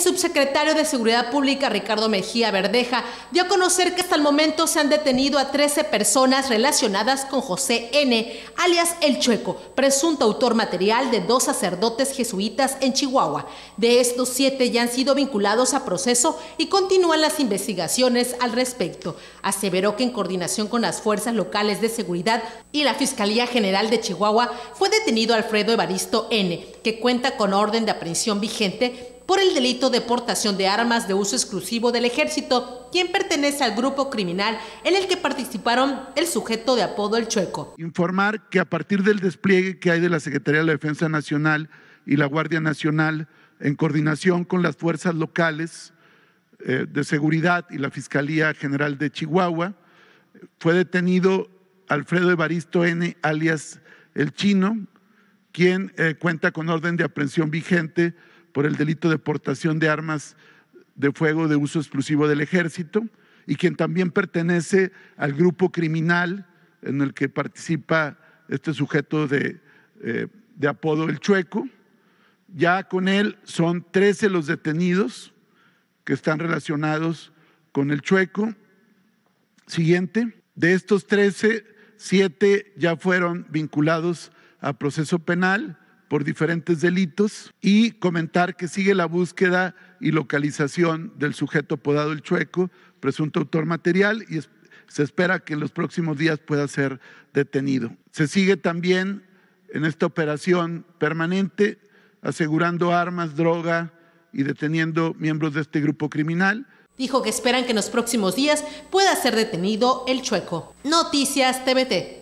subsecretario de Seguridad Pública, Ricardo Mejía Verdeja, dio a conocer que hasta el momento se han detenido a 13 personas relacionadas con José N., alias El Chueco, presunto autor material de dos sacerdotes jesuitas en Chihuahua. De estos, siete ya han sido vinculados a proceso y continúan las investigaciones al respecto. Aseveró que en coordinación con las fuerzas locales de seguridad y la Fiscalía General de Chihuahua, fue detenido Alfredo Evaristo N., que cuenta con orden de aprehensión vigente por el delito de portación de armas de uso exclusivo del ejército, quien pertenece al grupo criminal en el que participaron el sujeto de apodo El Chueco. Informar que a partir del despliegue que hay de la Secretaría de la Defensa Nacional y la Guardia Nacional, en coordinación con las fuerzas locales eh, de seguridad y la Fiscalía General de Chihuahua, fue detenido Alfredo Evaristo N., alias El Chino, quien eh, cuenta con orden de aprehensión vigente por el delito de portación de armas de fuego de uso exclusivo del ejército y quien también pertenece al grupo criminal en el que participa este sujeto de, eh, de apodo El Chueco. Ya con él son 13 los detenidos que están relacionados con El Chueco. Siguiente. De estos 13, 7 ya fueron vinculados a proceso penal por diferentes delitos y comentar que sigue la búsqueda y localización del sujeto apodado El Chueco, presunto autor material, y se espera que en los próximos días pueda ser detenido. Se sigue también en esta operación permanente asegurando armas, droga y deteniendo miembros de este grupo criminal. Dijo que esperan que en los próximos días pueda ser detenido el chueco. Noticias TVT.